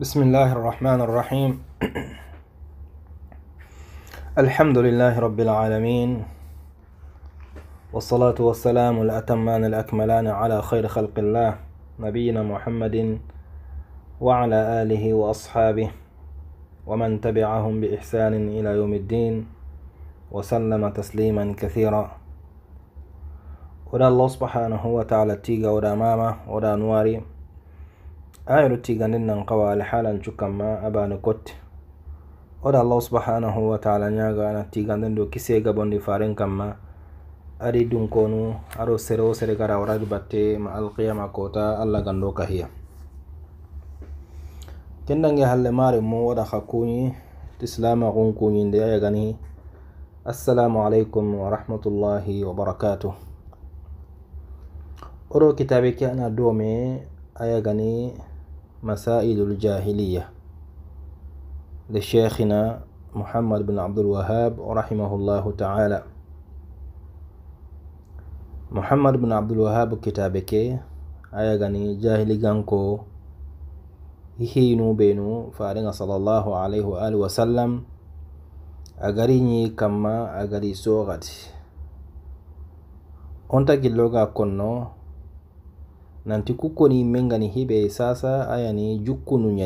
بسم الله الرحمن الرحيم الحمد لله رب العالمين والصلاة والسلام الأتمان الأكملان على خير خلق الله نبينا محمد وعلى آله وأصحابه ومن تبعهم بإحسان إلى يوم الدين وسلم تسليما كثيرا ودى الله سبحانه وتعالى تيغا ودى ماما ودى نواري ayo tiganin nan kawa alhalan ma abana kot oda allah subhanahu wa taala ga ana tiganden do kise gabondi faren kamma ari dun konu aro sere o sere gara waradi batte ma alqiyama kota allah gando kahiya kendange halle mari mu oda ha kuñi tislama kun ya ayagani assalamu alaikum wa rahmatullahi wa barakatuh oro kitabe ke ana dome ayagani مسائل الجاهلية لشيخنا محمد بن عبد الوهاب رحمه الله تعالى محمد بن عبد الوهاب كتابك أي غني جاهلي غنكو هينو بينو فارنا صلى الله عليه وآله وسلم أغريني كما أغري سوغت أنت كي لغا كنو nanti kukkoni himmen hibe sasa ayani jukku nu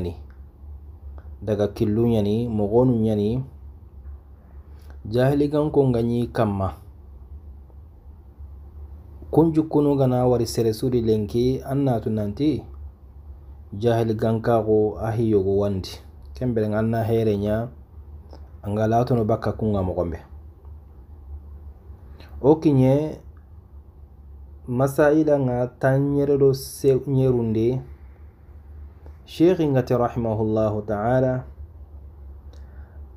daga killu yani mogo nu jahili ganko ganyi kamma kun jukkunu gana wari seresudi lenki an natu nanti jahili gankago ahiyogo wandi kemberen an herenya anga latono bakka kunga mogombe okinye masaila nga tanyerelo nyerunde sheikhi ngati rahimahullahu taala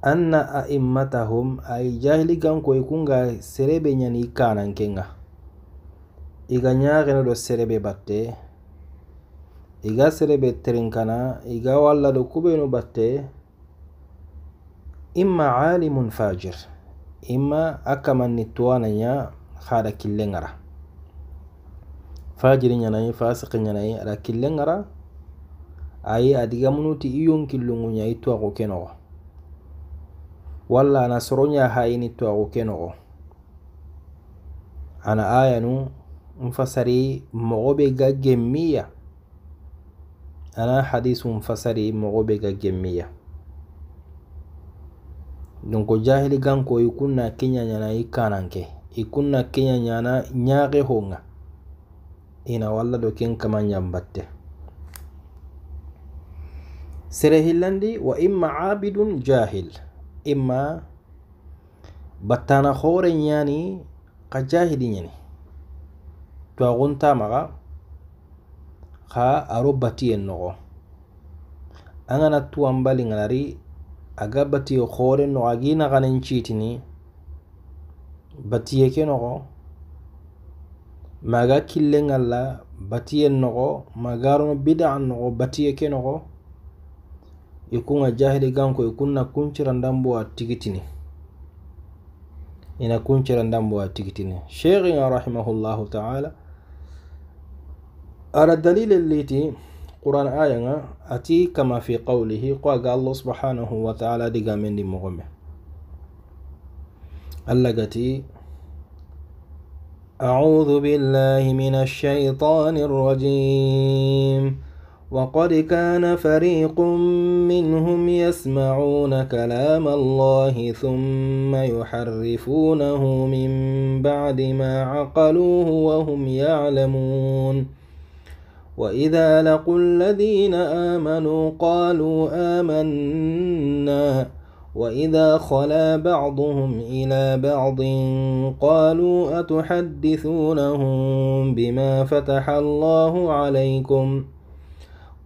anna aimmatahum ay jahili gankoy e ku nga serebe ñani kananke nga iga ñaxenedo serebe batte iga serebe trinkana iga wallado kubenu batte imma alimun fajir imma akamanni tuwana ña xaɗa killengara fajiri ñanayi fasiki ñanayi ada kille ŋara ayi adiga munuti iyon yon killungu ɲa i tuwaxu ke walla ana soro ɲa hayini tuwaxu ke noxo ana ayanu nfasari mogobe be ga gemmiya ana hadisu nfasari mogobe ga gemmiya donko jahili ganko i kunna kiɲa ɲana kananke i kunna kiɲa ɲana ɲaxe honga. ina walla do ken kama yambatte sere hillandi wa imma abidun jahil imma battana hore nyani ka jahili nyani to agunta maga ka arobati enno an gana tuwan balinganari aga batiye horen nogo agi naganen batiye ke nogo maga killen alla batiyen nogo magarono bida'an nogo batiye ke nogo ikunga jahili ganko ikunna kuncira ndambo a tigitini ina kuncira ndambo a tigitini sheikhinga rahimahullahu taala ara dalilel liti qur'an ayanga ati kama fi qawlihi ko aga allah subhanahu wa taala digamendi mogome allah gati أعوذ بالله من الشيطان الرجيم وقد كان فريق منهم يسمعون كلام الله ثم يحرفونه من بعد ما عقلوه وهم يعلمون وإذا لقوا الذين آمنوا قالوا آمنا وإذا خلا بعضهم إلى بعض قالوا أتحدثونهم بما فتح الله عليكم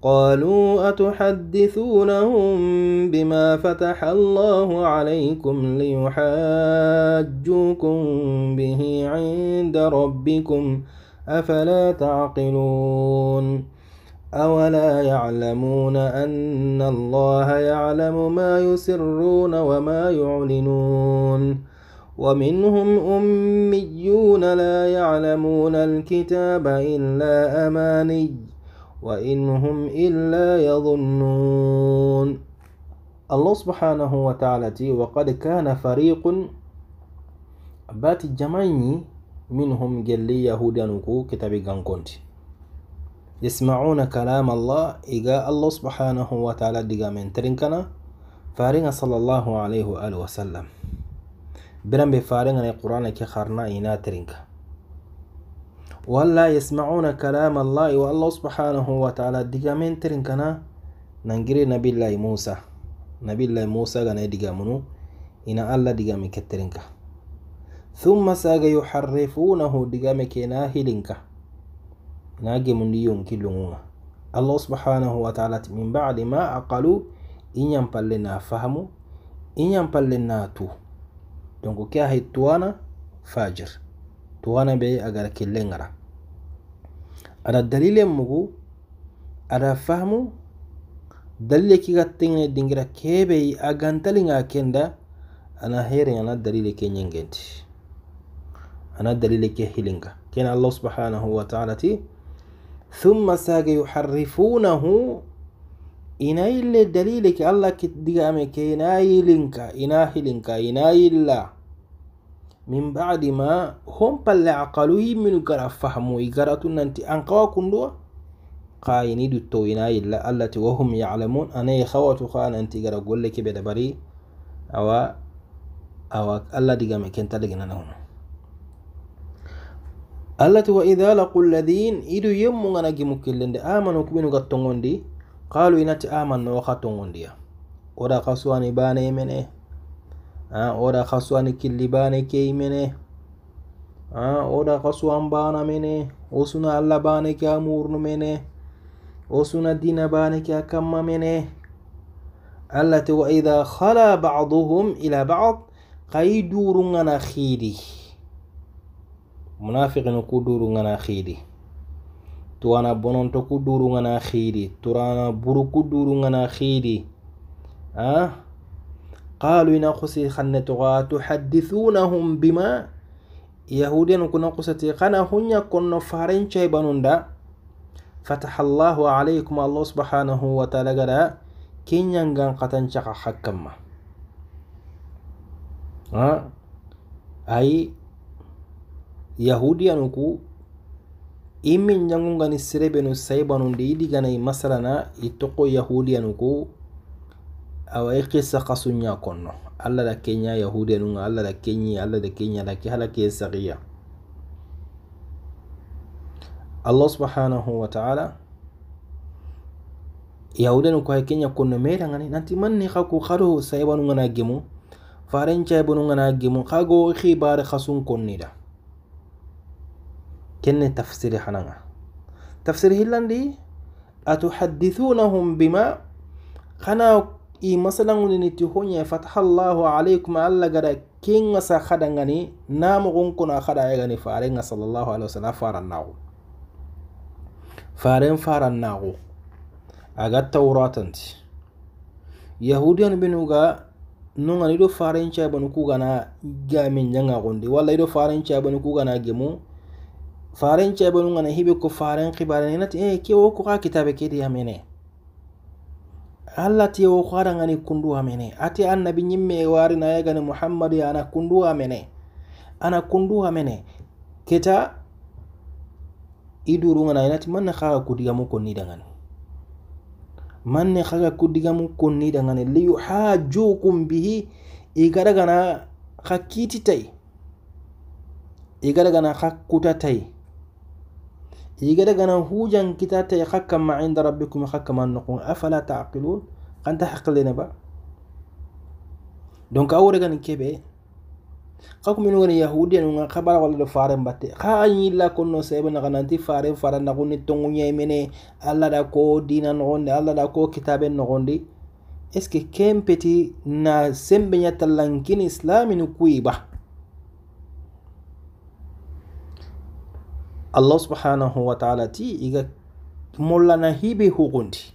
قالوا أتحدثونهم بما فتح الله عليكم ليحاجوكم به عند ربكم أفلا تعقلون أولا يعلمون أن الله يعلم ما يسرون وما يعلنون ومنهم أميون لا يعلمون الكتاب إلا أماني وإن هم إلا يظنون الله سبحانه وتعالى وقد كان فريق بات جمعي منهم جلي يهودا نكو كتاب كنت يسمعون كلام الله إيجا الله سبحانه وتعالى ديجا من ترنكنا فارنا صلى الله عليه وآله وسلم برم بفارنا القرآن كي خارنا إنا ترنكا ولا يسمعون كلام الله والله سبحانه وتعالى ديجا من ترنكنا ننجري نبي الله موسى نبي الله موسى غنى ديجا منو إنا الله ديجا من كترنكا ثم ساق يحرفونه ديجا مكينا هلنكا nage mundiyonkiluŋuŋa allah subhanahu wa ta'ala min badi ma aqalu inyam palle na fahamu inyam palle na tu donc ke ahay tuwana fajr tuwana be agara killeŋara ada dalile mugu ada fahamu dalile kiga teŋene dingira kebei agantaliŋa kenda ana heri ana dalile ke ñeŋgenti ana dalile ke hilinga kena allah subhanahu wa ta'ala ti thumma saga yuharrifunahu ina ille dalile allah kidigame ke ina yilinka ina hilinka ina yilla min badi ma hon palle aqalu yimminu gara fahmu igaratu nanti an kawa kunduwa dutto ina allati wahum yaclamun anayi hawatu ka nanti gara golle kebe awa awa allah digame kenta allati wa idha laqul ladin idu yemmu ngana gimu killende amanu kubinu gattongondi qalu inati amanno wa khattongondiya oda khaswani bane mene a oda khaswani killi bane kei mene a oda khaswan bana mene osuna alla bane ke amurnu mene osuna dina bane ke akamma mene allati wa idha khala ba'duhum ila ba'd qaydu rungana khidi munafiqinu ku ngana xiidi tuwana bononto ku ngana xiidi turana buru ku ngana xiidi a qalu ina xusi xanne bima yahudiyanu kuna qusati xana hunya konno farencay banunda فتح الله عليكم الله سبحانه qatan యహూదియనుకు ఈమె ɲangunga ni serebenu sayibanundi i digana i masalana itoko yahudi anuku awa ikisa kasu qasu ɲa konno alla da keɲa yahudiyanunga alla da keɲi alla da keɲa da ke hala ke sagiya allah subhanahu wa taala yahudiyanu ko hay keɲa konno ngani nanti manni xa ku xado sayibanunga na gemu farencayibanunga na gemu xago xibare khasun konnida kenne tafsiri hananga tafsiri hillandi atuhaddithunahum bima kana i masalanguniniti hoñe fataha llahu alaykum allah gada kenga sa hadangani namogon kona hadayegani farenga sallallahu alaihi wasallam farannago faren farannago aga tawratanti yahudiyan benuga nongani ido faren cabanu kugana gamin jangagondi wala ido faren cabanu kugana gemu faren ce bonu ngana hibe ko faren khibare na ti e ke wo ko ka kitabe ke dia mene alla ti wo khara ngani kundu amene ati annabi nyimme wari na yaga ni muhammad ya ana kundu amene ana kundu amene keta iduru ngana inati manna ku diga mu kunni konni dangan manne ku diga mu kunni da konni dangan li yuhajukum bihi igara gana khakiti tai igara gana khakkuta tai إيجادنا هو جن كتات يحكم ما عند ربكم يحكم النقون أفلا تعقلون كان تحق لنا بقى دونك أورا كان كيبه قاكم من وين يهودي ان خبر ولا فارن باتي خاين لا كنا سيب نغنانتي فارم فارن نغني تونغني يمني الله دا كو دينا نغني الله دا كو كتاب نغني اسكي كم بتي نا سمبنيا تلانكين إسلامي نكوي بقى Allah subhanahu wa ta'ala ti iga mollana hibe hugundi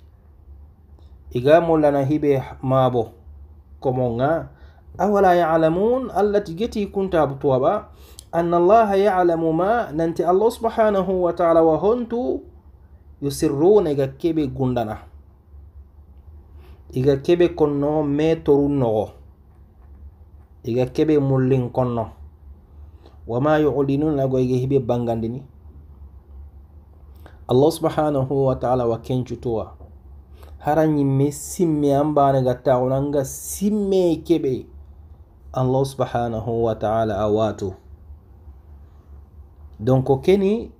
iga mollana hibe maabo komonga awala ya'lamun allati geti kunta butwaba anna Allah ya'lamu ma nanti Allah subhanahu wa ta'ala wa hontu yusirruna iga kebe gundana iga kebe konno me torun nogo iga kebe mullin konno wama yu'linuna go iga hibe bangandini allah subhanahu wa taala wa kencutowa hara ñimme simme anbane ga taxunanga simme keɓe allah subhanahu wa taala a watu donc keni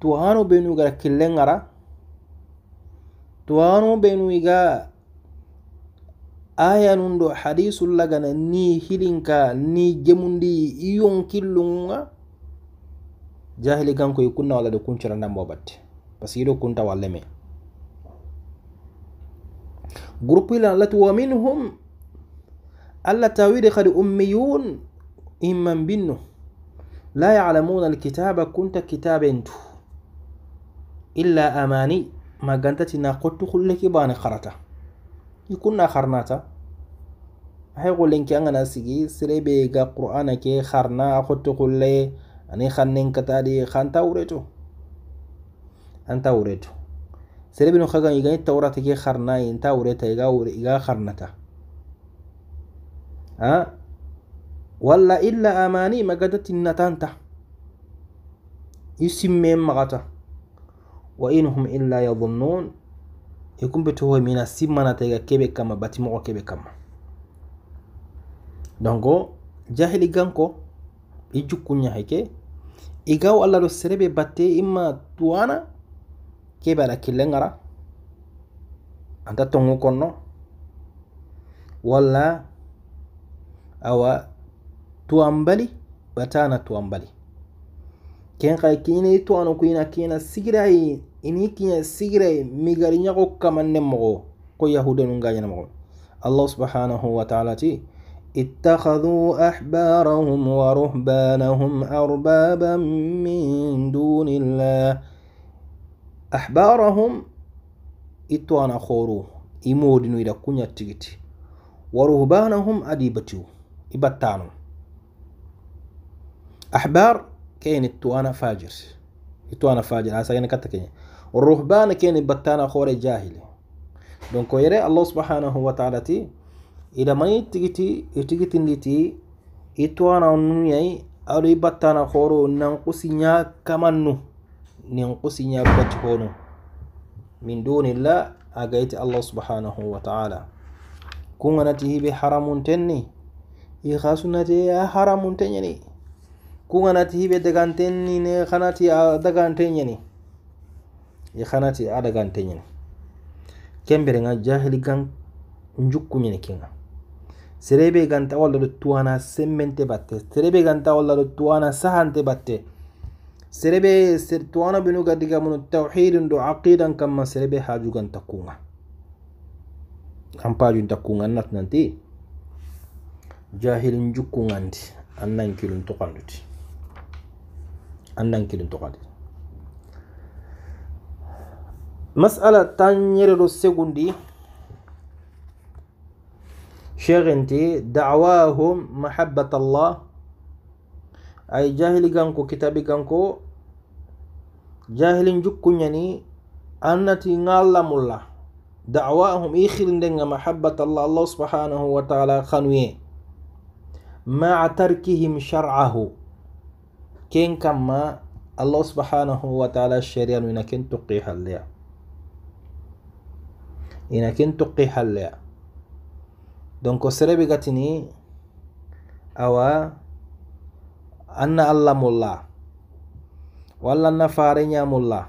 tuwano benu gara killen ara tuwano benu iga aya nun ɗo hadisu lagana ni hilinka ni gemundi iyon killunga jahili kanko yi kunna walla ɗo kuncorandanmo batte par ce que kunta wala me groupe ila allah wa minhum allah tawide kadi ummiyun imman binno la yalamuna alkitaba kunta tu illa amani tina qottu hulleki bane harata yi kunna kharnata hay an angana sigi sirebe ga qur'ana ke harna a qottu hulle Ani kanneen kataadii kantaa ureetu. Antaa ureetu. Sirbi nu kagan igan itta urata kee karnaa intaa ureeta igaa igaa karnata. Walla illa amaanii magadatti natanta. Isimmeen maqata. Wa inhum illaa yadunnuun. Ikun bitu hoy mina simmanata iga kee beekama bati moqo kee beekama. Dongo jahili ganko ijukkunya heke. igaw alla tosserebe serebe dhimma du'aana kee ke killee ngara anta tongu konno wala awa tu'an bali bataana tu'an bali ken kai kine tu'ano kuina kina sigirai ini kina sigirai migari nyago kamanne mogo ko yahudanu nganyana mogo allah subhanahu wa ta'ala ti اتخذوا أحبارهم ورهبانهم أربابا من دون الله أحبارهم إتوانا خورو إمودنو إلى كونيا تيكتي ورهبانهم أديبتو إبتانو أحبار كين إتوانا فاجر إتوانا فاجر هذا كين كتا كين ورهبان كين إبتانا خوري جاهلي دونكو يري الله سبحانه وتعالى تي idamai tigiti nditi itigitinditi itwanaunyai khoro nan kusinya kamannu nyaakamannu kusinya bati khono min dunilla agaiti allah subhanahu wa taala kunganati hibe haramuntenni ikasunate a haramuntenyani kunganati hibe dagantenni ne khanati a dagantenyani khanati a dagantenyani kemberenga jahili gan njukkunyani kenga Serebe ganta wala do tuana semente batte. Serebe ganta wala do tuana sahante batte. Serebe tuana binu gadiga mun tawhidin do aqidan kamma serebe haju ganta kunga. Ampa junta kunga nat nanti. Jahilin jukungandi annan kilun tuqanduti. Annan kilun tuqanduti. mas'ala tanyere do segundi شغنتي دعواهم محبة الله أي جاهل جنكو كتاب جنكو جاهل جكو يعني أنتي نالا ملا دعواهم إيخل دنجا محبة الله الله سبحانه وتعالى خنوي مع تركهم شرعه كين كما الله سبحانه وتعالى الشريان إنك تقيح الليا كنت تقيح الليا donc serebe gatini awa anna allah mulla walla na fare ñamulla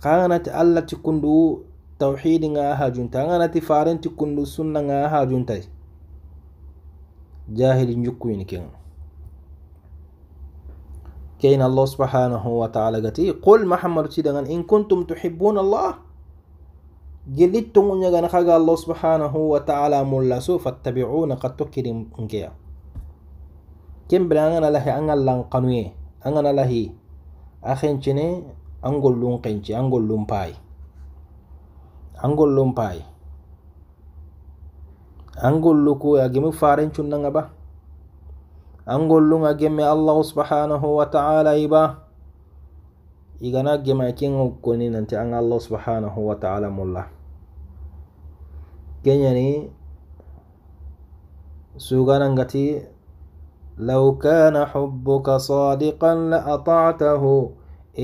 kaganati allah kundu tauhid nga ti fare faren kundu sunna nga jahil jahilin ni ken keyn allah subhanahu wa taala gati qul ti dengan in kuntum tuhibbun allah gelittongu ñagana xaga allah subhanahu wa taala mullasu fattabiuna qatto kirin nkeya kembere angana lahi anga lankanuye angana lahi a xencine an gollun xenci an gollun paay an gollun paay an gollu ku a gemi farencundanga ba an gollun a gemme allah subhanahu wa taala i ba igana gema kin hukuni nanti an Allah subhanahu wa ta'ala mulla geenyanii سوغان انغتي لو كان حبك صادقا لأطعته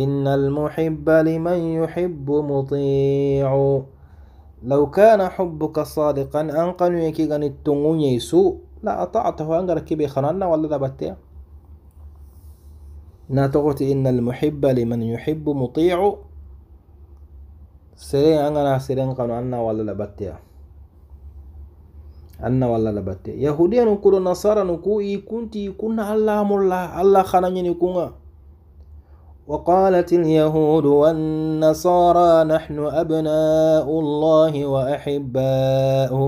إن المحب لمن يحب مطيع لو كان حبك صادقا أنقن يكي غني التنغن يسوء لأطعته أنقل كبي خنانا ولا دبتيا ناتغت إن المحب لمن يحب مطيع سرين أنقنا سرين قنانا ولا دبتيا anna walla labatte yahudiyanu kodo نصارى ku i kunti kunna alla mulla alla khanañini kunga وقالت اليهود والنصارى نحن أبناء الله وأحباؤه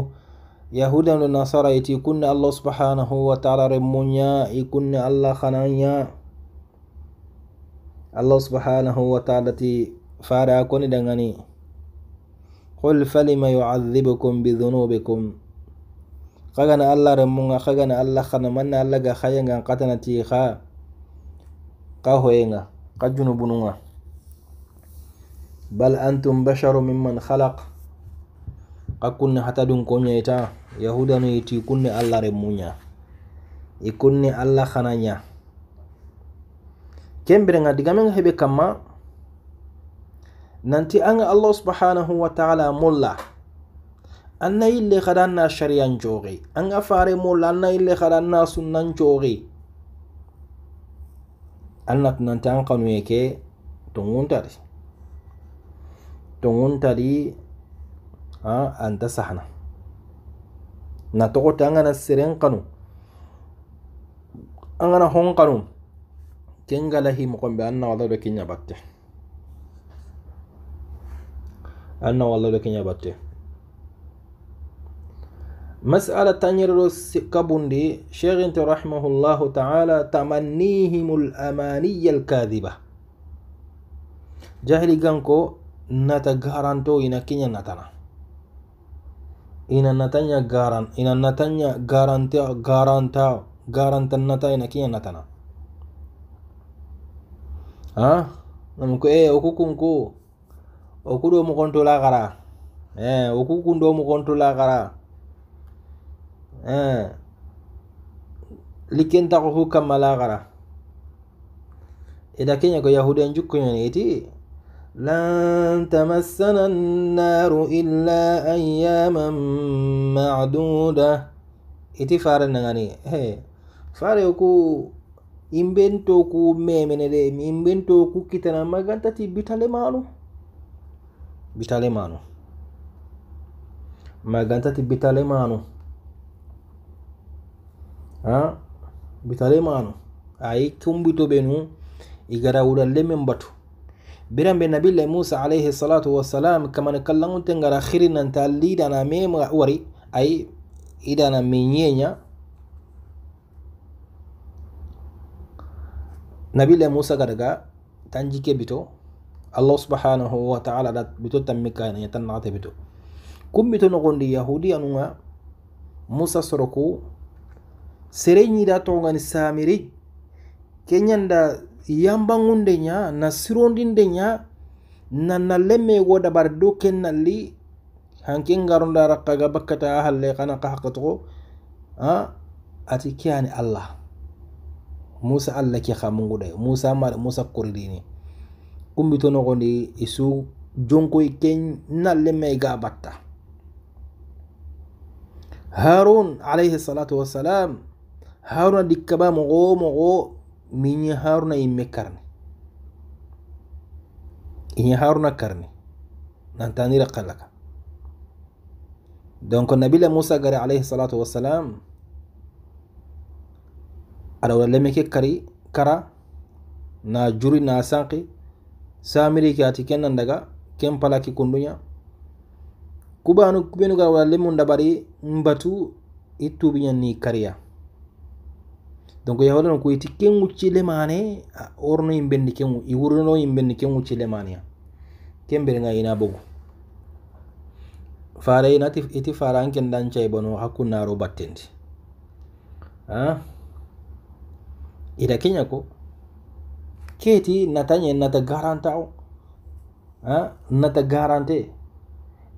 يهودا والنصارى يكون الله سبحانه وتعالى رمونيا يكون الله خنانيا الله سبحانه وتعالى فارا كوني دغني قل فلم يعذبكم بذنوبكم kagana allah remunga kagana allah kana manna allah ga khayenga katana ti kha ka hoyenga ka junubununga bal antum basharu mimman khalaq ka kunne hatadun yahuda yahudanu yiti kunne allah remunya ikunni allah nya khananya nga digamenga hebe kama. nanti anga allah subhanahu wa ta'ala mulla an na anna ille hadanna shariyan coxi anga fare molla anna ille hadanna sunnan na sunan joge an na kanuye ke tonguntadi tonguntadi a ta sahana na toxote an gana seren kanu an gana hon kanu kin ken galahi moxonɓe an na nawaɗa do ke ñabatte an na nawaɗa do ke ñabatte masala tañerɗo kabundi cheikhinte rahimahullahu taala tamannihimul amaniya alkadiba jahili ganko nata garanto ina kiña natana ina natanya garan ina natanya garanta garanta garanta nata ina kiña natana a namko e eh, okukunku okuɗo mogontola gara e eh, okukunɗo mogontola gara Eh. likkeen taqa hukkan malaa qara eda keenya go yahudeen jukkunyaniiti لن تمسنا النار إلا أياما معدودة iti fare nagani he fare ku imbento ku memene de imbento ku kitana magantati bitale mano bitale mano magantati bitale mano ha bitale maano ayi kumbito benu igarawuralle men batu biran be nabillahi musa alayhi salatu wassalam kamane kallangunte ngara khiri nanta alli idana wari ayi idana meñeña nabillahi musa gadaga tan bito allah subhanahu wa taala da bito tammi kanaña tan bito kumbito noxondi yahudi anunga musa soroku serenyiɗa togan samiri yamba ngunde nya na nde nya na nallemme go bardo do ken nalli hanke ngaronda rakkaga bakkata a halle kana ka hakkatogo ha ati ke ni allah musa allah ke xamunguɗay musa mare musa kumbi tono nogondi isu jonkoy ken nallemme ga batta harun alayhi salatu wassalam haruna dikka ba mogo mogo minya haruna imme karne inya haruna karne nantanira qalaka donc nabila musa gare alayhi salatu wassalam ala wala lemeke kari kara na juri na sanqi samiri ke ati kenan daga ken palaki kunduya kubanu kubenu gara wala lemu dabari mbatu itubinya ni kariya donc yahoɗon ko wiyeti kengu wuccille mane orno yimɓenni kengu i wurno yimɓenni ken wuccille maneya kembere nga ina bogu fara inati iti fara ken dan caybano hakkunnaro battendi ha ida kenya ko keti natañe nata garanta o a nata garante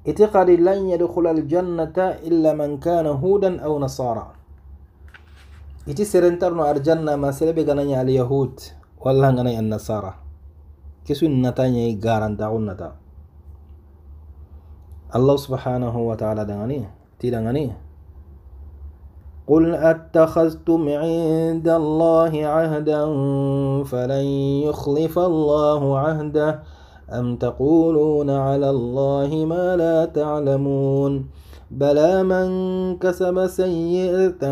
iti qali lan al jannata illa man kana hudan aw nasara iti serentar serentarno arjanna ma selebe gananya al yahud walla gananya an nasara kisu natanya garanta unnata الله سبحانه وتعالى دعاني تدعاني قل أتخذتم عند الله عهدا فلن يخلف الله عهده أم تقولون على الله ما لا تعلمون بلى من كسب سيئة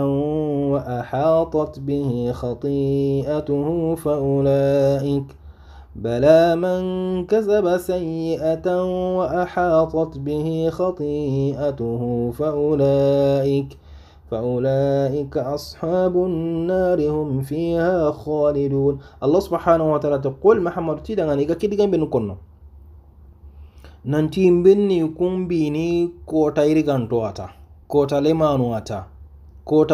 وأحاطت به خطيئته فأولئك بلى من كسب سيئة وأحاطت به خطيئته فأولئك فأولئك أصحاب النار هم فيها خالدون الله سبحانه وتعالى تقول محمد تيدا غنيكا كيدا جنب Nantimbinni kun bini ko ta koota lemaanuwata, iga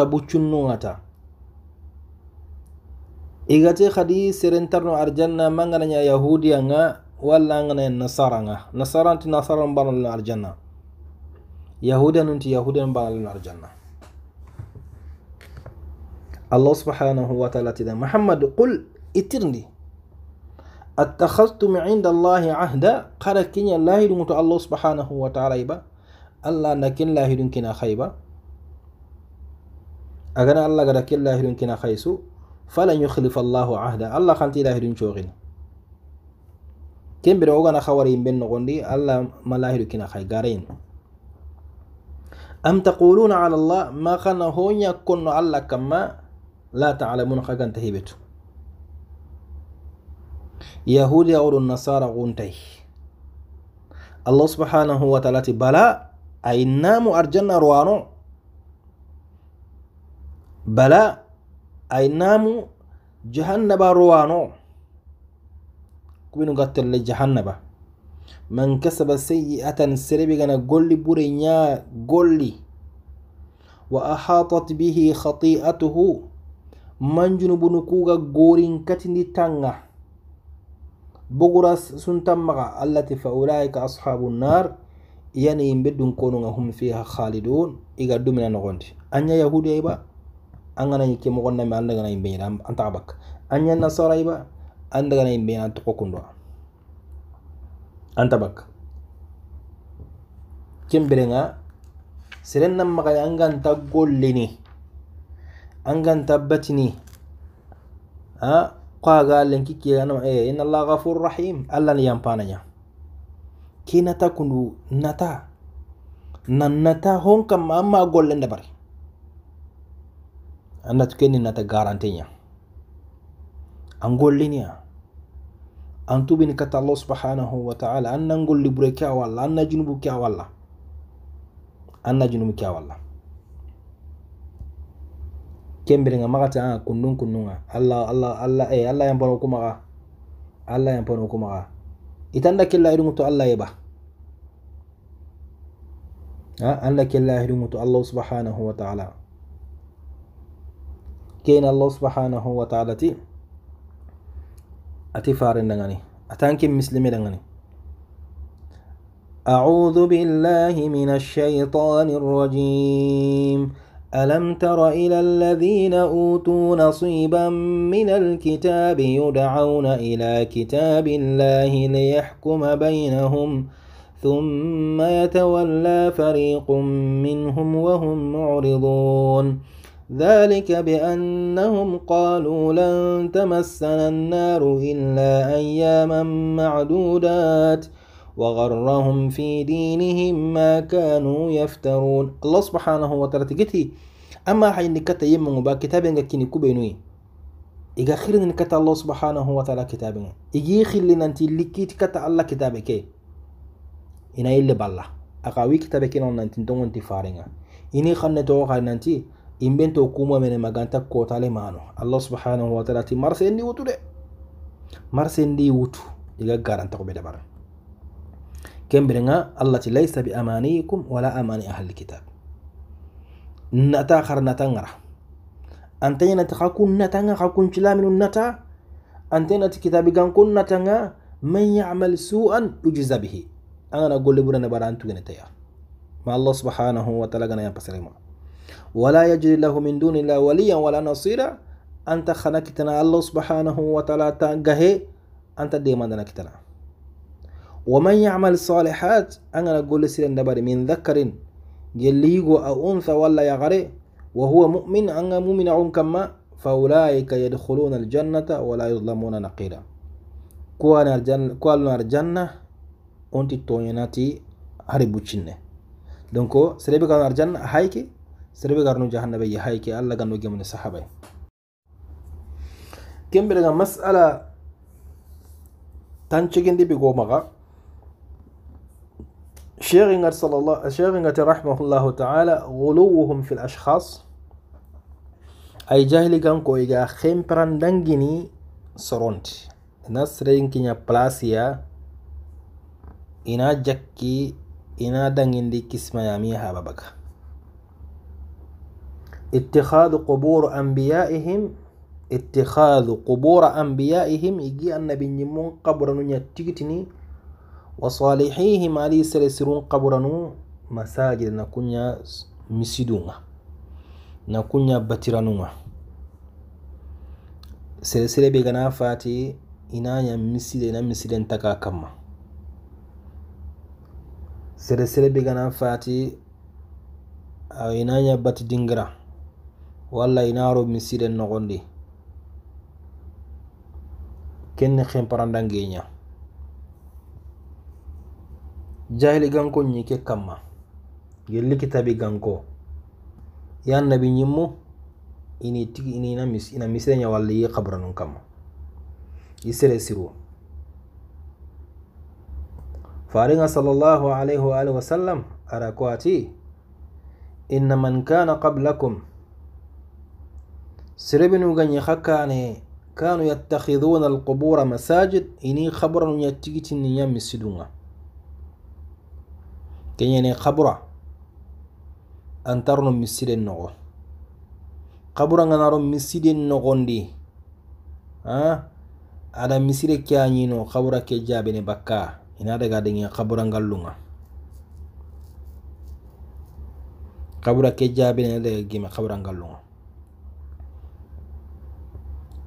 ce Igati khadi tarno arjanna mangana nya yahudiya nga walla ngana nasara nga. Nasara nti nasara mbalan arjanna. Yahudiya nti yahudiya mbalan arjanna. Allah subhanahu wa ta'ala tida Muhammad qul itirni اتخذتم عند الله عهدا قال كنيا الله دمت الله سبحانه وتعالى يبا الله نكن الله دون كنا خيبا أغنى الله قد كن الله دون خيسو فلن يخلف الله عهدا الله خانت الله دون كم بر أغنى خوارين بين نغندي الله ما الله دون كنا خي غارين أم تقولون على الله ما خنا هون يكون الله كما لا تعلمون خا كنتهيبتو yahuudi awɗon nasara wontay allah subhanahu wa taala bala ayinnaamo arjanna rowano bala ayinnaamo jahannaba rowano kuɓino gattelle jahannaba man kasaba sayi'atan serebigana golli bure nya golli wa ahatat bihi khati'atuhu manjunubu nukuga gorin katindi tanga بغرس سنتم مغا التي فأولئك أصحاب النار يعني يمبدون كونوا هم فيها خالدون إيغادو من نغوند أنيا يهودي أيبا أنغنا يكي مغنى ما أندغنا يمبين أنت عبك أنيا النصارى أيبا أندغنا يمبين أنت قوكوندوا أنت عبك كم برنا سرنا مغا أنغان تقول لني أنغان تبتني ها qaga lenkikigano e eh, inna allaha ghafurur rahim allah ni yampananya ke nata kundu nata nan nata hon kamma amma golle ndabari annatu kenni nata garantenya an ya. an tubini kata allah subhanahu wa ta'ala an nan golli bure ke a walla an na junubu ke a walla an na junubu ke a walla nga magata anga kundung kundunga allah allah allah eh allah yang kuma kumaga allah yang kuma kumaga itanda kella irungu to allah yeba ha anda kella irungu to allah subhanahu wa ta'ala كين الله سبحانه وتعالى تي أتي فارن دغني أتانكي مسلمي دغني أعوذ بالله من الشيطان الرجيم ألم تر إلى الذين أوتوا نصيبا من الكتاب يدعون إلى كتاب الله ليحكم بينهم ثم يتولى فريق منهم وهم معرضون ذلك بأنهم قالوا لن تمسنا النار إلا أياما معدودات ۖ وغرهم في دينهم ما كانوا يفترون الله سبحانه وتعالى تجتي أما حين نكتا يمن وبا كتاب كيني كوبينوي إيجا خير نكتا الله سبحانه وتعالى كتابنا إيجي خير أنت اللي لكي كت الله كتابك إنا إلا بالله أقوي كتابك إنا أنت دون تفارنها إني خلنا توقع أنت إن بنت kuma من maganta kotale mano allah subhanahu wa ta'ala ti marsendi wutu de marsendi wutu iga garanta ko be كمبرنا التي ليس بأمانيكم ولا أماني أهل الكتاب نتا خر نتا نرى أنتي خاكون نتا خاكون شلا من نتا كتاب نتكتاب كون نتا من يعمل سوءا يجزى به أنا أقول لبرنا بران تغنتيا ما الله سبحانه وتعالى ينبس بسلمه ولا يجري له من دون الله وليا ولا نصيرا أنت خنكتنا الله سبحانه وتعالى تنقهي أنت ديما دنا كتنا ومن يعمل الصالحات أنا أقول سيرن دبر من ذكر يليغو أو أنثى ولا يغري وهو مؤمن أنا مؤمن عن كما فأولئك يدخلون الجنة ولا يظلمون نقيرا كوانا الجنة أنت تونيناتي هربو جنة دونكو سربي كوانا الجنة هايكي سربي كوانا جهنم بي هايكي الله كانوا جمن صحابي كم بلغا مسألة تنشكين دي بيقومغا شيرينغر صلى الله شيرينغر رحمه الله تعالى غلوهم في الأشخاص أي جاهل كان كو كويغا خيمبران دانغيني سرونت ناس كينيا بلاسيا إنا جكي إنا دانغين دي كسما ياميها بابك اتخاذ قبور أنبيائهم اتخاذ قبور أنبيائهم يجي النبي نمون قبرن نيا تيجتني wasalihihim ali sere sirun kaburanu masajid na kunya misidunga na kunya batiranunga sere sere be gana fati ina miside na miside ntaka kama sere sere be gana fati a inanya ya bati dingira walla ina miside misiden nogondi kenne xemparandangeña jahili ganko nyike kamma gelli kitabi ganko ya nabi nyimmu ini tigi ini ina mis ina misenya walla yi qabra nun kamma isere siru faringa sallallahu alaihi wa alihi wasallam ara ko ati inna man kana qablakum sirebinu ganyi hakkane kanu yattakhiduna alqubura masajid ini khabran yattigitini yamisidunga kenyene kabura antarono misiden nogo kabura nganaro misiden ndi ha ada misire nyino kabura ke ne bakka ina daga dengi kabura ngalunga kabura ke jabe ne daga gima kabura ngalunga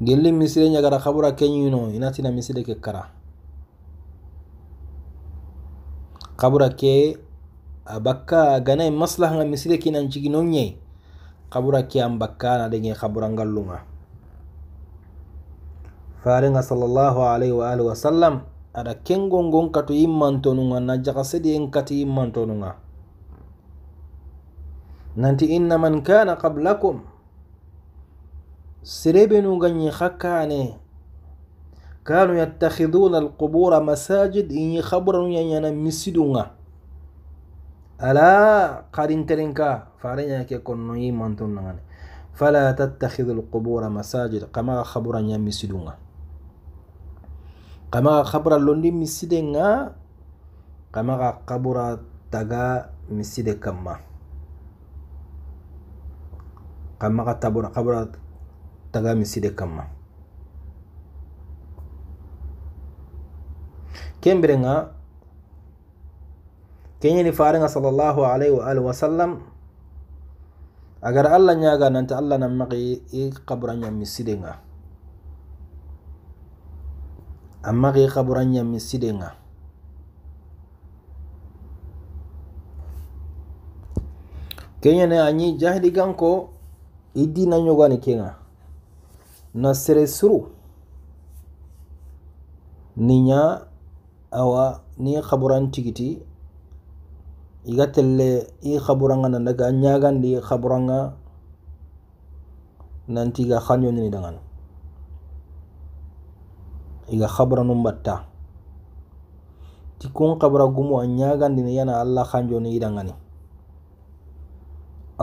gelli misire gara kabura ina tina misire ke kara kabura ke bakka ganai maslaha nga misire kinan ciginon nyai kabura kiyan bakka na denye kabura ngallunga farenga sallallahu alaihi wa alihi wa sallam ada kengongon katu immantonunga na jaka sedien kati nanti inna man kana qablakum سربنو غني خكاني كانوا يتخذون القبور مساجد إني خبروا ينينا مسدونا ala qarin terinka farinya ke konno iman tun nangane fala tattakhidhul qubur masajid kama khabura nyami sidunga kama khabura londi miside nga kama khabura taga miside kama kama khabura khabura taga miside kama kembere nga kenya ni nga sallallahu alaihi wa alihi wasallam agar allah ñaga nanti allah nan maxi i xabura ñammi sidenga ge maxi xabura ñammi sidenga keñane añi jahili ganko kenga na sere suru ninya awa ni khaburan tigiti iga telle i khaburanga na daga nyagandi khaburanga nanti ga khanyo ni dangan iga khabra num ti tikun khabra gumu an nyagandi ni yana allah khanjo ni dangani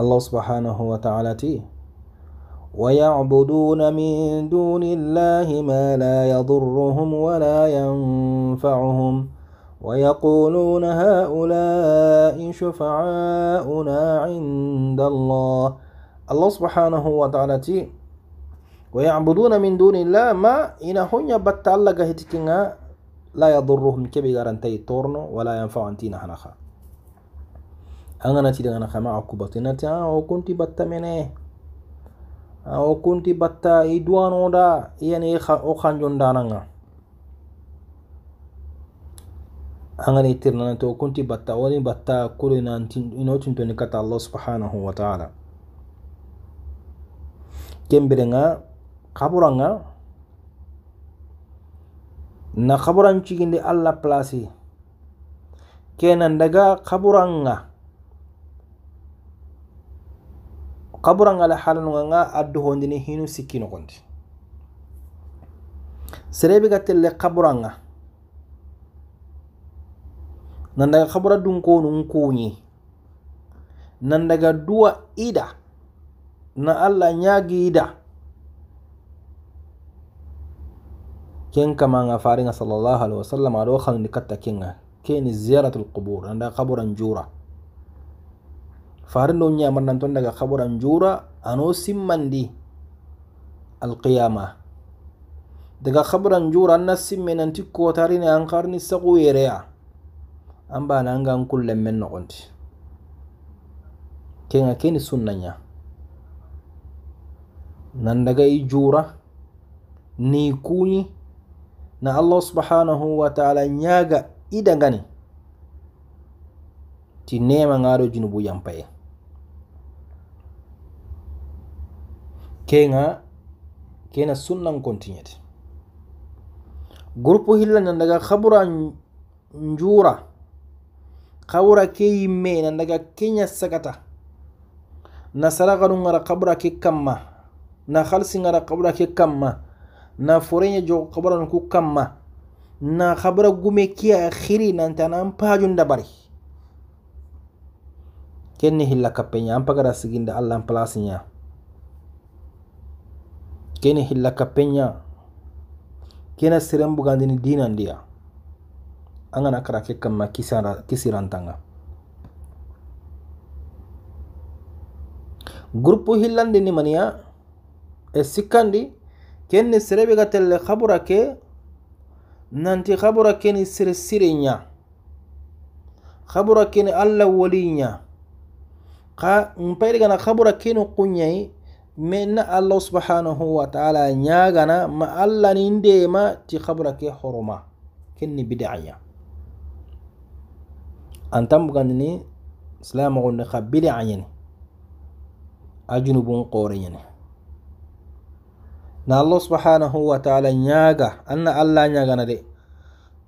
الله سبحانه وتعالى ta'ala ويعبدون من دون الله ما لا يضرهم ولا ينفعهم ويقولون هؤلاء شفعاؤنا عند الله الله سبحانه وتعالى ويعبدون من دون الله ما إن هنيا بتعلق هتكنا لا يضرهم كبي غارنتي تورنو ولا ينفع انتينا هنخا أنا تي دغنا خما عقوبتنا تا آه، أو كنت بتا منه آه، أو كنت بتا إدوانو دا يعني أو أخان جندانا an angani tirnanato kunti batta woni batta kulu inotintoni kata allah subhanahu wa taala kembirenga nga na kaburan cigindi allah plasi kenan daga nga kaburanga kaburanga la halanuganga addu hondini hinu sikki nogondi serebe ga telle nga. nan daga kabura dun konun konye nan daga duwa ida na allah ñaagi ida ken kama nga faringa sallallahu alaihi wasallam aɗo xanundi katta kenga keni ziyaratul qubur nan daga kabura njura farin ɗon ñamar nan ton daga kabura njura ano simmandi alqiyama daga kabura njura an na simme nanti kotarini an xarni yereya an na ngan kullen men nogonti kenga keni sunnanya nan daga i jura ni kuni na allah subhanahu wa taala nyaga ida gani ti nema ngaɗo junubu yampaye kenga kena sunnan kontiñete groupe hilla nan daga habura njura kabura ke yimme na daga kenya sakata na saragaru ngara kabura ke kamma na khalsi ngara kabura ke kamma na forenya jo kabura ku kamma na kabura gume akhiri na nan tanan pajun dabari kenni hilla kappenya an pagara siginda allah an nya, keni hilla kappenya kena gandini dinan dia an kana karake kama kisirantanga ಗುರುಪು ಇಲ್ಲಂದಿ ನಿಮ್ಮನೆಯ ಸಿಕ್ಕಂಡಿ ಕೆನ್ನಿ ಸಿರಬೇಗತ್ತಲ್ಲ ಖಬುರಕ್ಕೆ nanti khabura keni sir sirinya khabura keni alla wolinya ka mpayri gana khabura keni kunyai menna allah subhanahu wa ta'ala nyagana ma alla ninde ma ti khabura ke horoma kenni bid'anya Antam bukan ini. gonde xa bidaa ñene a bung kore ñene na allah subhanahu wa taala nyaga. anna allah ñaagana de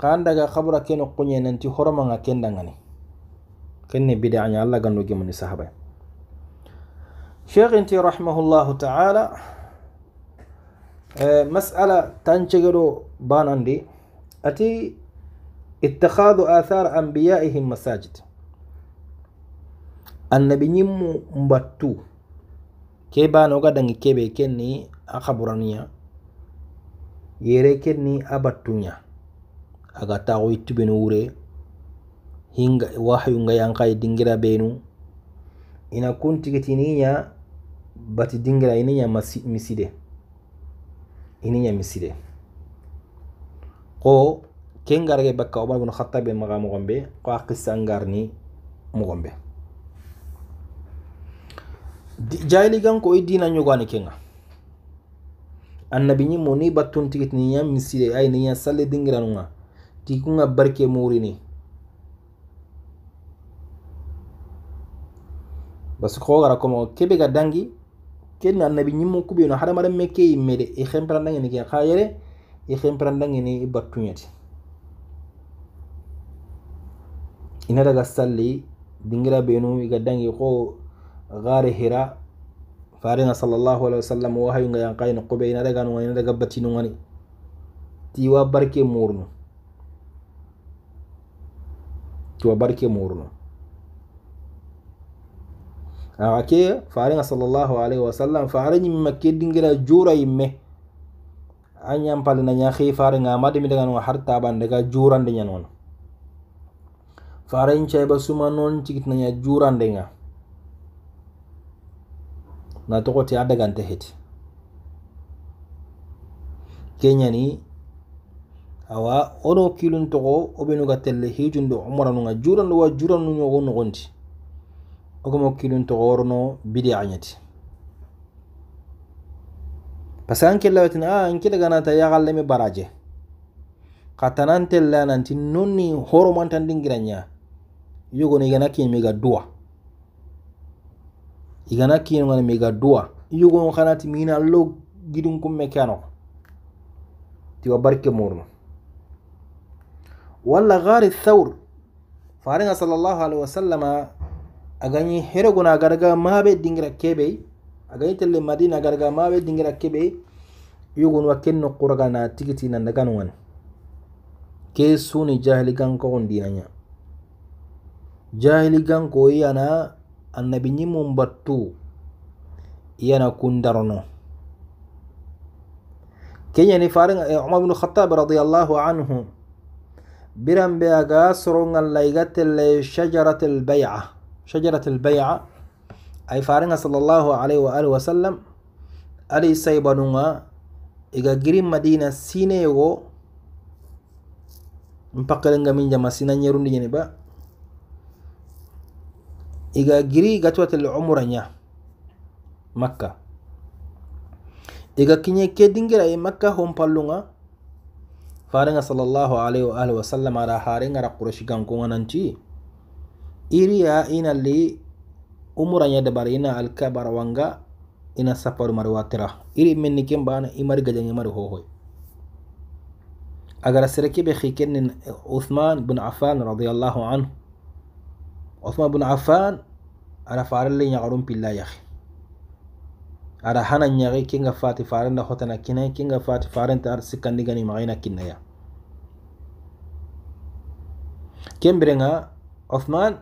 kanda daga xabura ke noquñe nanti horomanga ken dangani kenne bida ña allah gando gemani sahabay Syekh inti rahmahullah taala masala tancegeɗo banandi ati ittihadu athar ambiyaihim masajid annabi ñimmu mbattu ke banogadangi keɓe kenni a haburaniya yere kenni a battuya aga taxo ittuɓenu wure hinga wahayu ngayankaye dingira ɓenu ina kuntigitiniya bati dingira iniya miside iniya miside ko kengarge bakka omar ibn khattabe maga mogonɓe qoa qissa ngarni jayli gan ko idina dina ñogani kenga annabi ni moni battun tigit yam misile ay niya salle dingiranunga tikunga barke murini ko gara ko kebe ga dangi ken annabi mare kuɓeno haɗamaren me e xempran dangi ni ke khayere yere xempran dangi ni ina salli dingira benu igadangi ko gare hira na sallallahu alaihi wasallam wa hayunga qain no ina daga no daga batinu ngani tiwa barke murnu tiwa barke murnu ake na sallallahu alaihi wasallam ni makke dingira jura imme anyampal na nya khi farenga madi daga no harta ban daga nya ba suma non juran denga. na togoti a dagante Kenya kenyani awa ono kilun toko obenu oɓenuga telle hijundo omaranuga juran wa juranu ñogo nogonti ogomo kilun togo worono bidia ñati par ce que an kellawetin a an ah, kidaganata yaxalleme baraje kata tanan tella nanti nonni horomantandingiraña yogoni igana kin mega dua igana kin ngana mega dua yogon khanati mina lo gidun kum mekano wa barke murno walla gari thawr faringa sallallahu alaihi wasallama hero guna garga mabe dingra kebe agani telle madina garga mabe dingra kebe yugun wa kenno qurga na tigiti na daga ke suni jahili gan ko ndinanya jahiligan ko iyana annabi ñimum battu iyana kundarno keñani faren umar bnu khatab radiallahu anhu biran be aga sorongal laygatelle shajarat albay'a shajarat albay'a ay farenga sallallahu alayhi wa alihi wasallam ali saybanunga iga giri madina sineyogo mpakalenga minjama sina ñerundi ñeni ba iga giri gatuwatel umura omuranya makka iga kinye ke dingira e makka hompallunga faranga sallallahu alaihi wa alihi wasallam ara haringa ra qurashi ganko nanti iriya inalli umuranya de dabar ina kabar wanga ina safar mari iri menni ken bana imari gajange maru ho agara Agar be khiken uthman bin affan radiyallahu anhu Uthman bin Affan ada farelle ñagarum pilla ya khi ara hana nyare kinga fati farenda hotana kinai kinga fati farenta ar sikkandigani magaina kinnaya kembrenga Uthman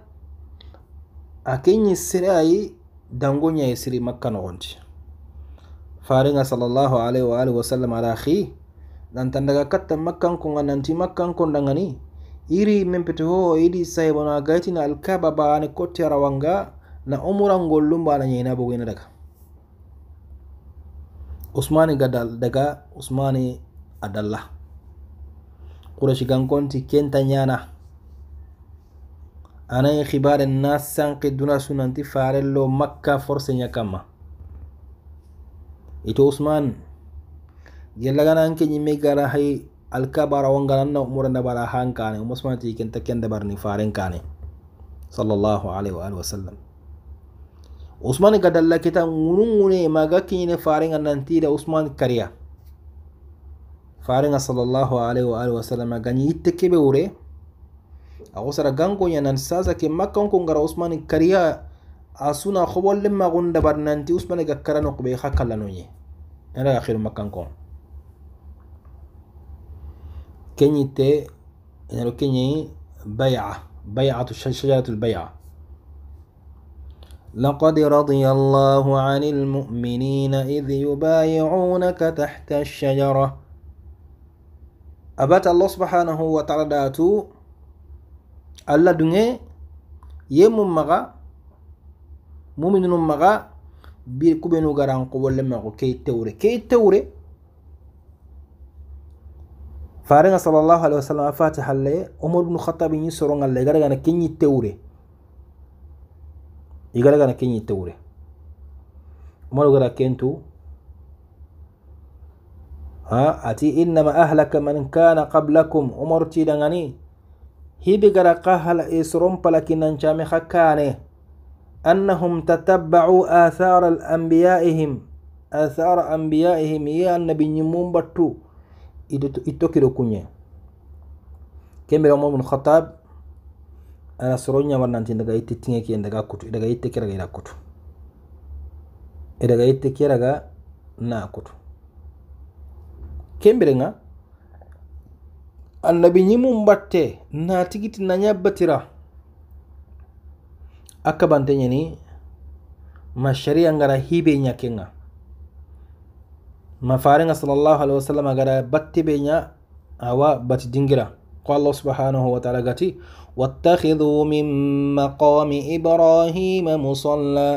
akenyi sirayi dangonya isiri siri makka faringa sallallahu alaihi wa alihi wasallam ala khi dan tandaga katta makkan nanti makkan kondangan dangani iri min petewo o yiɗi sayi bona gaytina alkaba bane kottera wanga na umura gollum bana ñaynabo wena daga usmani gadal daga usmani adalla qurashi gankonti kenta ñana anayi hibare na sanki duna sunanti farello makka force ña ito usman gellagana anke ñimme gara hay alkabara wangalanna umuranda bara hankane umasmanati kenta kende barni farenkane sallallahu alaihi wa alihi wasallam usman gadalla kita ngunungune maga kine farenga nantida usman kariya farenga sallallahu alaihi wa alihi wasallam ganyi itte kebe ure agusara ganko yanan sasa ke makkan ko ngara usman kariya asuna khobolle magunda barnanti usman gakkara noqbe khakallanoye era akhiru makkan ko كنيتي يعني نارو كني بيعة بيعة شجرة البيعة لقد رضي الله عن المؤمنين إذ يبايعونك تحت الشجرة أبات الله سبحانه وتعالى داتو ألا دنيا يمم مغا مؤمن مغا بير كوبينو غران قول لما كي توري كي توري فارغ صلى الله عليه وسلم فاتح لي عمر بن الخطاب يسرون الله قال انا كني توري قال انا كني توري عمر قال كنتو ها اتي انما اهلك من كان قبلكم عمر تي داني هي بغرا قهل اسرون لكن ان جامي حكاني انهم تتبعوا اثار الانبيائهم اثار انبيائهم يا النبي نمبر 2 kunye kembere umar mun khatab ala soronya wan nanti daga itte tinge ke daga kutu daga itte keraga ga kutu e daga itte ga na kutu kembere nga annabi nyimu batte na tigiti na batira akabante ñani ma sharia ngara hibe nyakenga. ما مفارنة صلى الله عليه وسلم أجر بتي بينيا اوا بت دينجرا قال الله سبحانه وتعالى قتي واتخذوا من مقام إبراهيم مصلى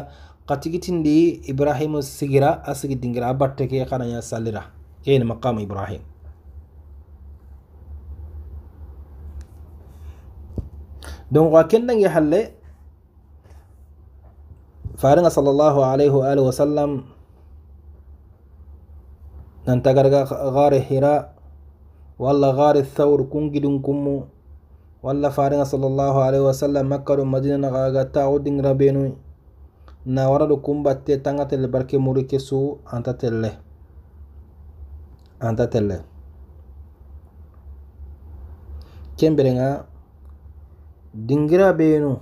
قتيجتين دي إبراهيم السجرا أسجد دينجرا بتك قنا يا سالرا كين مقام إبراهيم دونك وكن نجي حلي فارنة صلى الله عليه وآله وسلم ننتقرق غار حراء ولا غار الثور كنجدن كمو ولا فارنا صلى الله عليه وسلم مكة مدينة غاغتا ودين ربينو نورد كمبتة تنغت البركة مريكسو أنت تله أنت تله كم برنا دينغرا بينو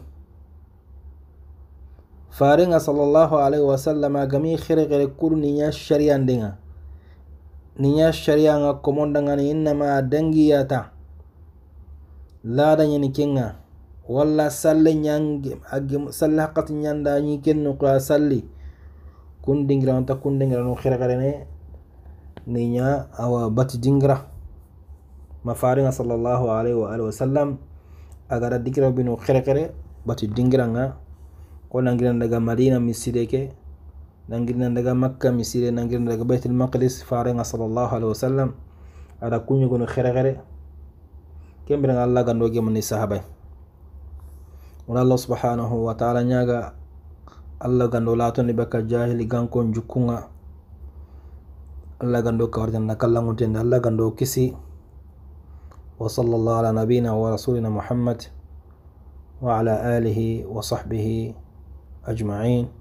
فارنا صلى الله عليه وسلم جميع خير غير كل شريان دينغا nga ninya shari'anga komondangani innama dangiyata lada wala kenga walla salle ñange salle hakkati ñanda ñi kennu ko salli kun dingirawanta kun dingiranu xiragarene niña awa bati dingira mafaringa sallallahu alaihi wa alaihi wa sallam agara dikira binu xerekere bati nga ko nangiran daga madina misideke نجرنا نجا مكة مسيرة نجرنا نجا بيت المقدس فارين صلى الله عليه وسلم على كوني يكون خير غير كم بين الله كان وجه من الصحابة ولا الله سبحانه وتعالى نجا الله كان ولاتون يبقى جاهل يكون كون جكونا الله كان دوك أرجن نكلا موتين الله كان دوك كسي وصلى الله على نبينا ورسولنا محمد وعلى آله وصحبه أجمعين